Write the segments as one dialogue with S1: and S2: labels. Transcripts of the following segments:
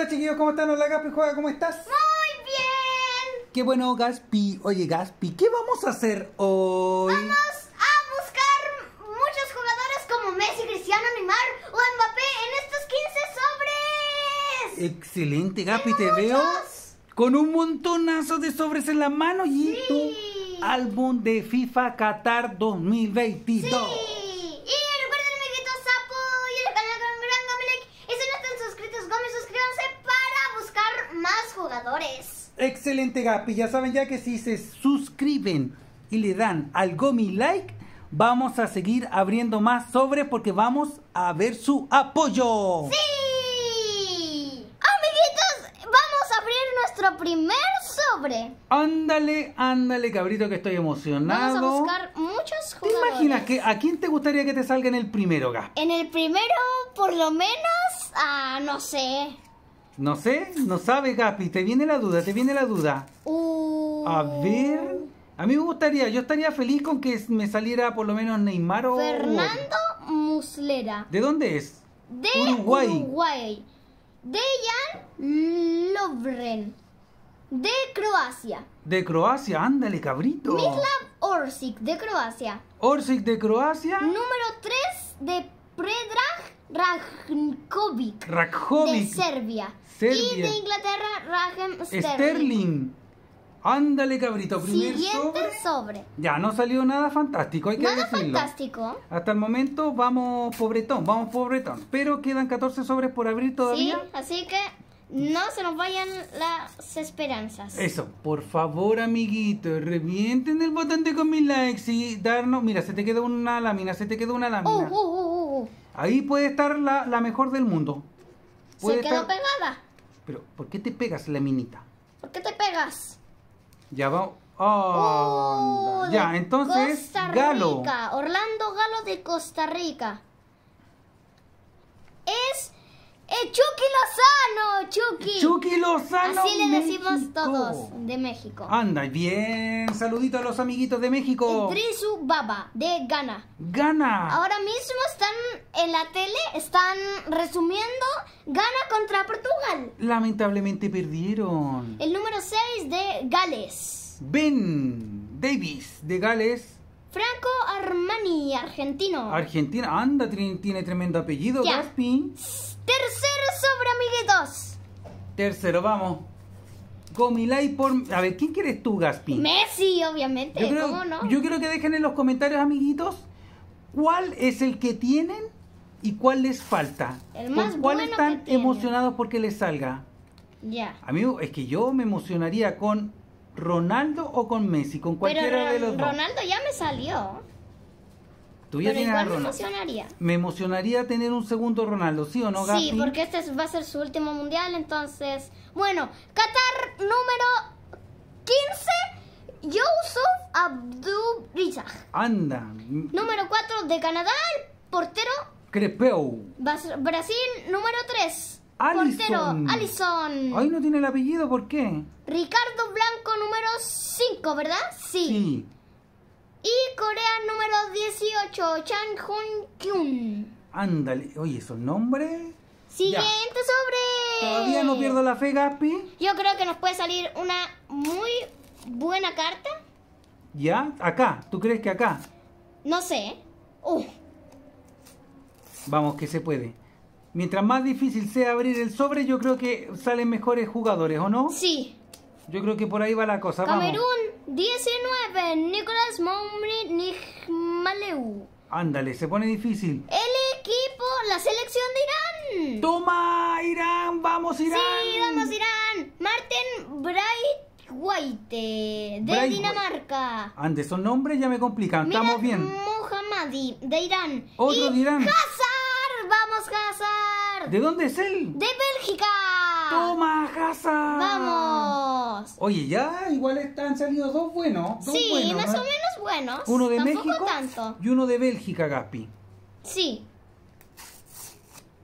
S1: Hola chiquillos, ¿cómo están? Hola Gaspi Juega, ¿cómo estás?
S2: Muy bien.
S1: Qué bueno Gaspi. Oye Gaspi, ¿qué vamos a hacer hoy? Vamos
S2: a buscar muchos jugadores como Messi, Cristiano, Neymar o Mbappé en estos
S1: 15 sobres. Excelente Gaspi, te veo con un montonazo de sobres en la mano y tu álbum de FIFA Qatar 2022. Excelente Gapi, ya saben ya que si se suscriben y le dan al Gomi like, vamos a seguir abriendo más sobres porque vamos a ver su apoyo. ¡Sí!
S2: Amiguitos, vamos a abrir nuestro primer sobre.
S1: Ándale, ándale, cabrito, que estoy emocionado. Vamos a
S2: buscar muchos jugadores. ¿Te imaginas que
S1: a quién te gustaría que te salga en el primero, Gapi?
S2: En el primero, por lo menos, a, no sé,
S1: no sé, no sabe, Gapi. Te viene la duda, te viene la duda.
S2: Uh. A
S1: ver. A mí me gustaría, yo estaría feliz con que me saliera por lo menos Neymar o. Fernando
S2: Muslera.
S1: ¿De dónde es?
S2: De Uruguay. De Jan Lovren. De Croacia.
S1: De Croacia, ándale, cabrito. Mislav
S2: Orsic, de Croacia.
S1: Orsic, de Croacia.
S2: Número 3 de Predrag Rajkovic.
S1: Rajkovic. De
S2: Serbia. Y de Inglaterra, Raheem Sterling. Sterling.
S1: Ándale, cabrito, primer Siguiente sobre. Ya, no salió nada fantástico, nada fantástico. Hasta el momento vamos pobretón, vamos pobretón. Pero quedan 14 sobres por abrir todavía. Sí,
S2: así que no se nos vayan las esperanzas. Eso,
S1: por favor, amiguito revienten el botón de con mil likes y darnos... Mira, se te quedó una lámina, se te quedó una lámina. Oh,
S2: oh, oh,
S1: Ahí puede estar la, mejor del mundo. se quedó pegada. Pero, ¿por qué te pegas, la
S2: ¿Por qué te pegas?
S1: Ya va. Oh, ya, entonces. Galo.
S2: Orlando Galo de Costa Rica. Es ¡Eh, Chucky Lozano! ¡Chucky! ¡Chucky Lozano! Así le decimos todos de México.
S1: Anda, bien. Saludito a los amiguitos de México.
S2: Trisu Baba, de Ghana.
S1: ¡Ghana! Ahora
S2: mismo están en la tele, están resumiendo
S1: Ghana contra
S2: Portugal.
S1: Lamentablemente perdieron.
S2: El número 6 de Gales.
S1: Ben Davis, de Gales.
S2: Franco Armani, argentino.
S1: Argentina, anda, tiene tremendo apellido, yeah.
S2: Tercero sobre amiguitos.
S1: Tercero, vamos. Gomilay por... A ver, ¿quién quieres tú, Gaspi?
S2: Messi, obviamente. Yo
S1: quiero que dejen en los comentarios, amiguitos, cuál es el que tienen y cuál les falta. El más cuál están emocionados porque les salga? Ya. Amigo, es que yo me emocionaría con Ronaldo o con Messi, con cualquiera de los Ronaldo dos.
S2: Ronaldo ya me salió.
S1: Me emocionaría. tener un segundo Ronaldo, ¿sí o no, Sí, porque
S2: este va a ser su último mundial, entonces. Bueno, Qatar número 15, Yusuf Abdul rizag Anda. Número 4 de Canadá, el portero.
S1: Crepeu.
S2: Brasil, número 3. Portero, Alison. Ahí no
S1: tiene el apellido, ¿por qué?
S2: Ricardo Blanco, número 5, ¿verdad? Sí. Sí. Y Corea número 18, Chang Hong Kyun.
S1: Ándale, oye, son nombre
S2: Siguiente sobre. Todavía no pierdo
S1: la fe, Gaspi.
S2: Yo creo que nos puede salir una muy buena carta.
S1: ¿Ya? ¿Acá? ¿Tú crees que acá? No sé. Uh. Vamos, que se puede. Mientras más difícil sea abrir el sobre, yo creo que salen mejores jugadores, ¿o no? Sí. Yo creo que por ahí va la cosa. Camerún,
S2: 19. Nicolás Momri Nijmaleu.
S1: Ándale, se pone difícil.
S2: El equipo, la selección de Irán. ¡Toma,
S1: Irán! ¡Vamos, Irán! Sí, vamos, Irán.
S2: Martin Bright White, de Dinamarca.
S1: Antes, son nombres ya me complican. Estamos bien.
S2: Mohammadi, de Irán. Otro de Irán. ¡Hazard! ¡Vamos, vamos Hazar
S1: de dónde es él?
S2: De Bélgica. ¡Toma, casa! ¡Vamos! Oye, ya
S1: igual están salidos dos buenos. sí, más o
S2: menos buenos. Uno de México
S1: y uno de Bélgica, Gaspi. Sí.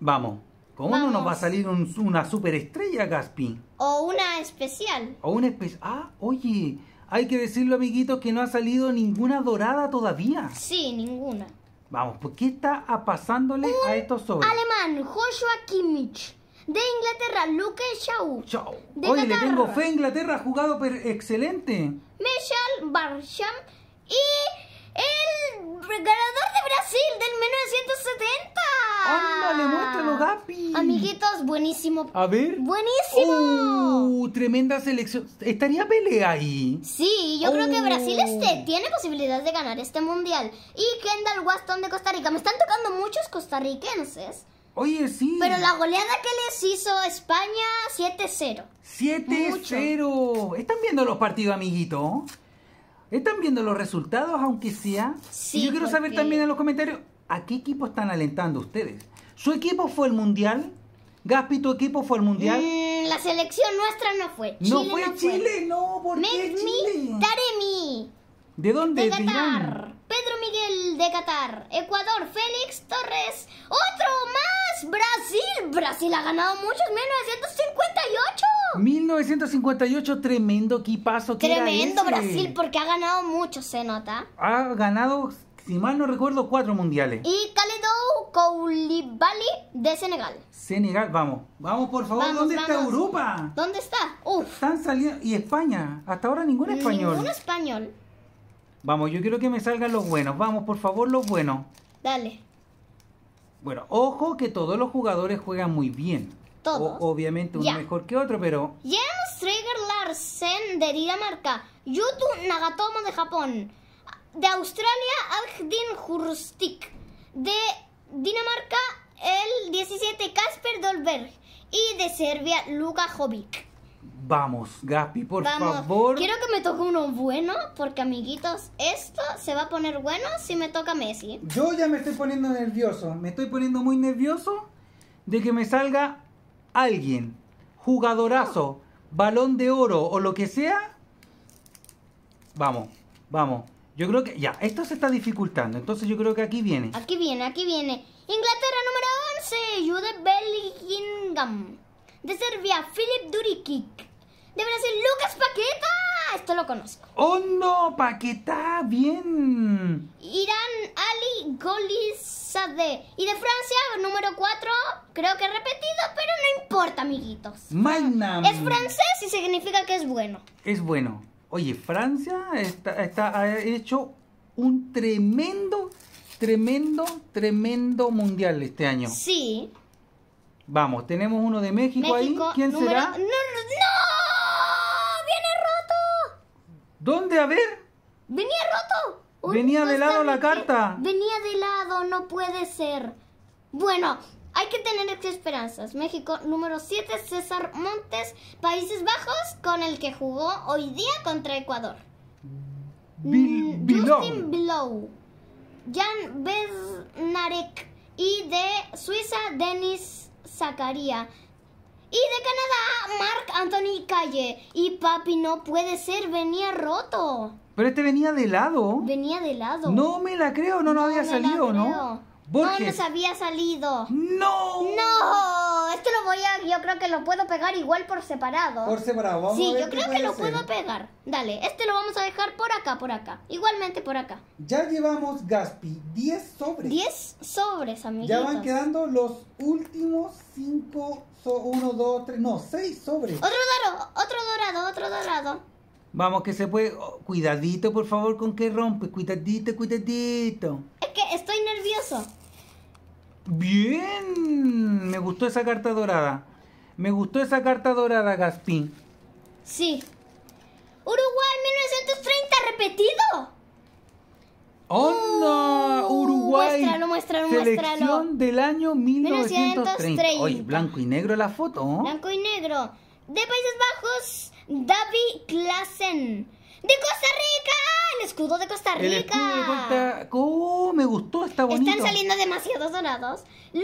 S1: Vamos. ¿Cómo no nos va a salir una superestrella, Gaspi?
S2: O una especial.
S1: O una especial. Ah, oye, hay que decirlo, amiguitos, que no ha salido ninguna dorada todavía.
S2: Sí, ninguna.
S1: Vamos, ¿por pues, qué está pasándole a estos sobres?
S2: Alemán, Joshua Kimmich de Inglaterra, Luke Shaw. Chau. De Oye, le tengo fe
S1: Inglaterra, jugado excelente.
S2: Michel Barsham y el ganador de Brasil del 1970. muéstralo, Gapi! Amiguitos, buenísimo. A ver. ¡Buenísimo!
S1: Oh, tremenda selección. ¿Estaría Pele ahí?
S2: Sí, yo creo que Brasil oh. este, tiene posibilidad de ganar este mundial. Y Kendall Waston de Costa Rica. Me están tocando muchos costarricenses. Oye, sí. Pero la goleada que les hizo España, 7-0.
S1: 7-0. ¿Están viendo los partidos, amiguito? ¿Están viendo los resultados, aunque sea? Sí. Y yo quiero saber también en los comentarios, ¿a qué equipo están alentando ustedes? ¿Su equipo fue el Mundial? Gaspi, ¿tu equipo fue el Mundial?
S2: Mm, la selección nuestra no fue. Chile no fue Chile, no, ¿por qué Chile? Mi,
S1: ¿De dónde? De, Qatar.
S2: Pedro Miguel de Qatar. Ecuador, Félix Torres. ¡Otro más! ¡Brasil! ¡Brasil ha ganado muchos!
S1: ¡1958! 1958, tremendo equipazo Tremendo Brasil, porque
S2: ha ganado mucho se nota.
S1: Ha ganado, si mal no recuerdo, cuatro mundiales.
S2: Y Caledou Koulibaly de Senegal.
S1: Senegal, vamos. Vamos, por favor, ¿dónde está Europa? ¿Dónde está? Uf. Están saliendo. Y España. Hasta ahora ningún español. Ningún español. Vamos, yo quiero que me salgan los buenos. Vamos, por favor, los buenos. Dale. Bueno, ojo que todos los jugadores juegan muy bien. Todos. obviamente uno mejor que otro, pero...
S2: James Trigger Larsen de Dinamarca. Yutu Nagatomo de Japón. De Australia, Algdin Hurstik. De Dinamarca, el 17 Casper Dolberg. Y de Serbia, Luka Jovic.
S1: Vamos, Gaspi, por favor. Quiero
S2: que me toque uno bueno, porque amiguitos, esto se va a poner bueno si me toca Messi. Yo
S1: ya me estoy poniendo nervioso. Me estoy poniendo muy nervioso de que me salga alguien, jugadorazo, balón de oro o lo que sea. Vamos, vamos. Yo creo que ya, esto se está dificultando. Entonces yo creo que aquí viene.
S2: Aquí viene, aquí viene. Inglaterra número 11, Jude Bellingham de Serbia philip Durikic, de Brasil Lucas Paqueta, esto lo
S1: conozco. ¡Oh no, Paqueta! ¡Bien!
S2: Irán Ali Golizade. y de Francia, número 4, creo que repetido, pero no importa, amiguitos.
S1: Magnam. Es
S2: francés y significa que es bueno.
S1: Es bueno. Oye, Francia está, ha hecho un tremendo, tremendo, tremendo mundial este año.
S2: Sí.
S1: Vamos, tenemos uno de México, ahí. ¿Quién será? ¡No,
S2: no, no! viene roto! ¿Dónde? A ver. ¡Venía roto!
S1: venía de lado la carta.
S2: Venía de lado, no puede ser. Bueno, hay que tener esperanzas. México número 7, César Montes, Países Bajos, con el que jugó hoy día contra Ecuador. Mm, mm, Justin Blow. Jan Y de Suiza, Denis Zacaría. Y de Canadá, Mark Anthony Calle. Y papi, no puede ser, venía roto.
S1: Pero este venía de lado.
S2: Venía de lado. No me la creo, no, no, había salido, ¿no? No nos había salido. ¡No! ¡No! Este lo voy a. Yo creo que lo puedo pegar igual por separado. Por separado, vamos sí, a ver. Sí, yo creo que lo puedo pegar. Dale, este lo vamos a dejar por acá, por acá. Igualmente por acá.
S1: Ya llevamos, Gaspi, 10 sobres. 10
S2: sobres, amigos. Ya van quedando
S1: los últimos 5. 1, 2, 3. No, 6 sobres. Otro dorado, otro dorado, otro dorado. Vamos, que se puede. Oh, cuidadito, por favor, con que rompe. Cuidadito, cuidadito.
S2: Es que estoy nervioso.
S1: Bien, me gustó esa carta dorada. Me gustó esa carta dorada, Gaspín. Sí.
S2: Uruguay 1930 repetido.
S1: ¡Oh, Uruguay. Muéstralo, muéstralo, selección muéstralo. del año 1930. Oye, blanco y negro la foto. Blanco
S2: y negro. De Países Bajos, David Klassen. ¡De Costa Rica! ¡El escudo de Costa Rica! El de Costa...
S1: ¡Oh, me gustó! Está bonito. Están saliendo
S2: demasiados dorados. el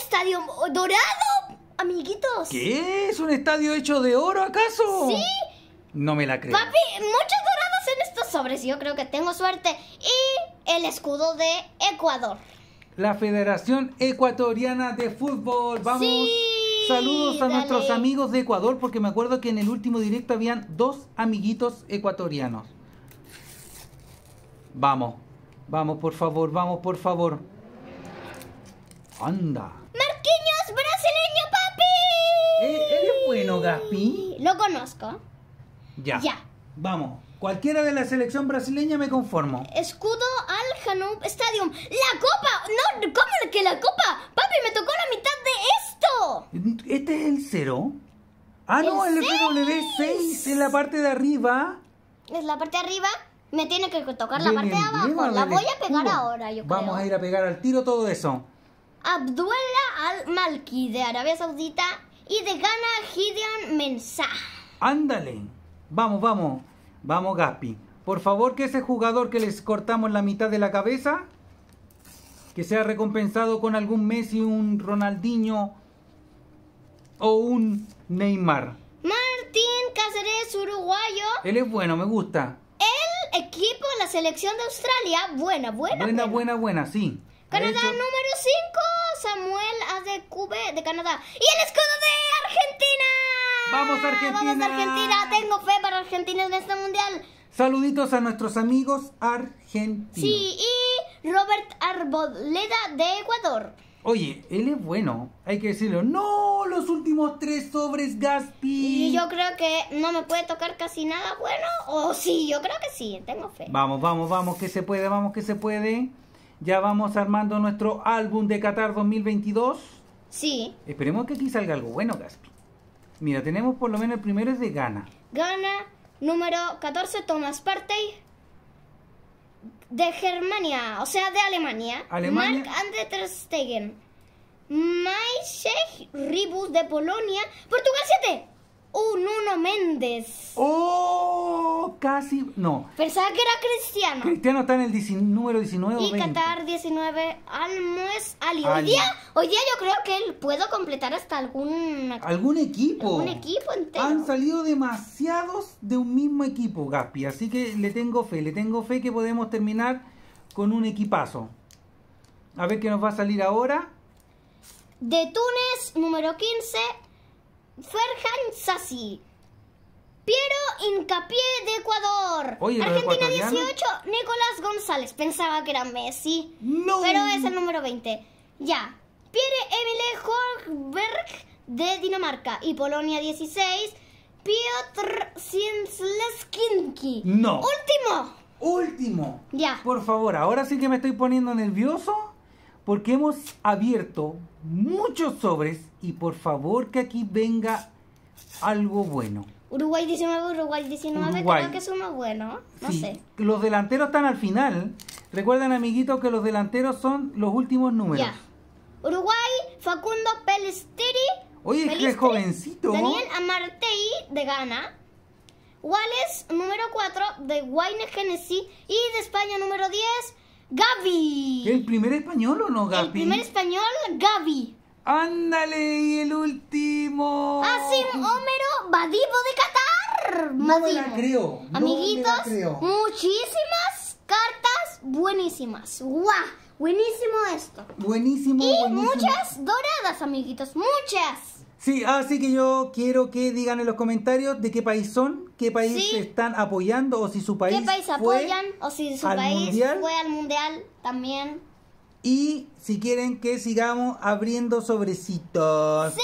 S2: Estadio dorado, amiguitos. ¿Qué?
S1: ¿Es un estadio hecho de oro, acaso? Sí. No me la creo. Papi,
S2: muchos dorados en estos sobres. Yo creo que tengo suerte. Y el escudo de Ecuador.
S1: La Federación Ecuatoriana de Fútbol. Vamos. Sí. Saludos a nuestros amigos de Ecuador, porque me acuerdo que en el último directo habían dos amiguitos ecuatorianos. Vamos, vamos, por favor, vamos, por favor. Anda.
S2: Marquinhos, brasileño, papi.
S1: ¿E-, ¿Eres bueno,
S2: Gaspi? Lo conozco.
S1: Ya. Ya. Vamos. Cualquiera de la selección brasileña me conformo.
S2: Escudo al Hanum Stadium. La copa. No, ¿cómo que la copa?
S1: ¿Este es el 0? Ah, no, el 6 en la parte de arriba.
S2: ¿Es la parte de arriba? Me tiene que tocar la parte de abajo. La voy a pegar ahora, yo creo. Vamos a ir
S1: a pegar al tiro todo eso.
S2: Abdullah al-Malki de Arabia Saudita y de Ghana Gideon Mensah.
S1: Ándale. Vamos, vamos. Vamos, Gaspi. Por favor, que ese jugador que les cortamos la mitad de la cabeza, que sea recompensado con algún Messi, un Ronaldinho o un Neymar?
S2: Martín Cáceres, uruguayo.
S1: Él es bueno, me gusta.
S2: El equipo, la selección de Australia, buena, buena.
S1: Buena, buena, buena, sí. Canadá
S2: número 5, Samuel A de Canadá. Y el escudo de Argentina. Vamos Argentina. Argentina, tengo fe para Argentina en este mundial.
S1: Saluditos a nuestros amigos argentinos. Sí,
S2: y Robert Arboleda de Ecuador.
S1: Oye, él es bueno, hay que decirlo.
S2: ¡No! Los últimos tres sobres, Gaspi. Y yo creo que no me puede tocar casi nada bueno. O sí, yo creo que sí, tengo fe.
S1: Vamos, vamos, vamos, que se puede, vamos, que se puede. Ya vamos armando nuestro álbum de Qatar 2022. Sí. Esperemos que aquí salga algo bueno, Gaspi. Mira, tenemos por lo menos el primero es de Ghana. Ghana, número 14, Thomas
S2: Partey de Germania, o sea, de Alemania. Alemania. Mark Andre Ter Stegen. Ribus de Polonia. Portugal 7 un 1 Méndez. ¡Oh! Casi. No. Pensaba que era Cristiano.
S1: Cristiano está en el número 19. Y Qatar
S2: 19. Almues Ali. Hoy, día, hoy día yo creo que puedo completar hasta algún. Algún
S1: equipo. Algún
S2: equipo entero. Han
S1: salido demasiados de un mismo equipo, Gaspi. Así que le tengo fe. Le tengo fe que podemos terminar con un equipazo. A ver qué nos va a salir ahora. De Túnez, número 15.
S2: Ferhan Sassi. Piero Incapié de Ecuador.
S1: Argentina 18,
S2: Nicolás González. Pensaba que era Messi. Pero es el número 20. Ya. Pierre Emile Horberg de Dinamarca. Y Polonia 16. Piotr Sinsleskinki. No.
S1: Último. Último. Ya. Por favor, ahora sí que me estoy poniendo nervioso porque hemos abierto muchos sobres y por favor que aquí venga algo bueno.
S2: Uruguay 19, Uruguay 19, creo que es uno bueno, no sé.
S1: Los delanteros están al final. Recuerden, amiguitos, que los delanteros son los últimos números.
S2: Uruguay, Facundo pelestiri Oye, qué jovencito. Daniel Amartei de Ghana. Wallace, número 4, de Wayne Genesis. Y de España, número 10, Gaby. ¿El primer español o no, Gaby? El primer español, Gaby. Ándale, y el último. Asim ah, Homero Badivo de Qatar. No me la creo. Amiguitos, muchísimas cartas buenísimas. ¡Guau! Buenísimo
S1: esto. Buenísimo. Y muchas
S2: doradas, amiguitos. Muchas.
S1: Sí, así que yo quiero que digan en los comentarios de qué país son, qué país están apoyando o si su país. ¿Qué país apoyan
S2: o si su país fue
S1: al mundial también? Y si quieren que sigamos abriendo sobrecitos. Sí.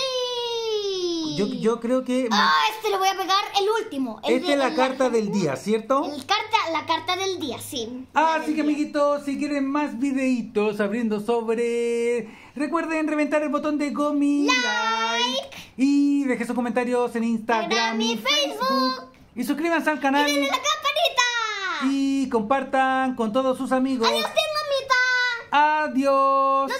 S1: Yo, creo que... Ah,
S2: este le voy a pegar el último. Este es la carta
S1: del día, ¿cierto?
S2: carta, la carta del día, sí.
S1: Ah, así que amiguitos, si quieren más videitos abriendo sobre... Recuerden reventar el botón de Gomi. Like. Y dejen sus comentarios en Instagram, y Facebook. Y suscríbanse al canal. Y la campanita. Y compartan con todos sus amigos. Adiós, mamita. Adiós.